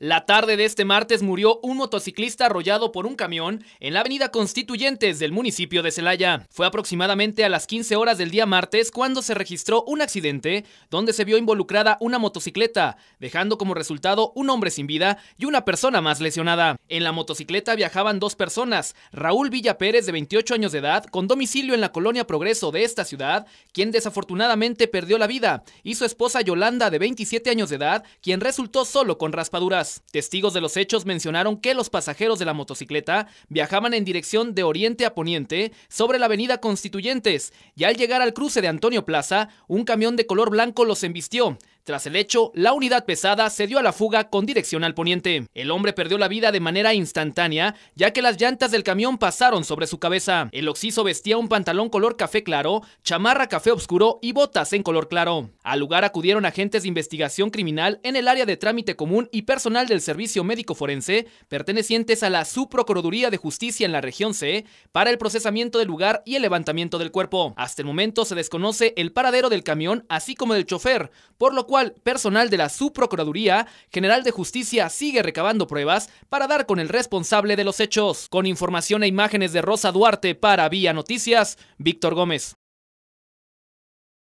La tarde de este martes murió un motociclista arrollado por un camión en la avenida Constituyentes del municipio de Celaya. Fue aproximadamente a las 15 horas del día martes cuando se registró un accidente donde se vio involucrada una motocicleta, dejando como resultado un hombre sin vida y una persona más lesionada. En la motocicleta viajaban dos personas, Raúl Villa Pérez de 28 años de edad, con domicilio en la colonia Progreso de esta ciudad, quien desafortunadamente perdió la vida, y su esposa Yolanda de 27 años de edad, quien resultó solo con raspaduras. Testigos de los hechos mencionaron que los pasajeros de la motocicleta viajaban en dirección de oriente a poniente sobre la avenida Constituyentes y al llegar al cruce de Antonio Plaza, un camión de color blanco los embistió. Tras el hecho, la unidad pesada se dio a la fuga con dirección al poniente. El hombre perdió la vida de manera instantánea, ya que las llantas del camión pasaron sobre su cabeza. El occiso vestía un pantalón color café claro, chamarra café oscuro y botas en color claro. Al lugar acudieron agentes de investigación criminal en el área de trámite común y personal del Servicio Médico Forense, pertenecientes a la Subprocuraduría de Justicia en la región C, para el procesamiento del lugar y el levantamiento del cuerpo. Hasta el momento se desconoce el paradero del camión, así como del chofer, por lo cual personal de la Subprocuraduría General de Justicia sigue recabando pruebas para dar con el responsable de los hechos. Con información e imágenes de Rosa Duarte para Vía Noticias, Víctor Gómez.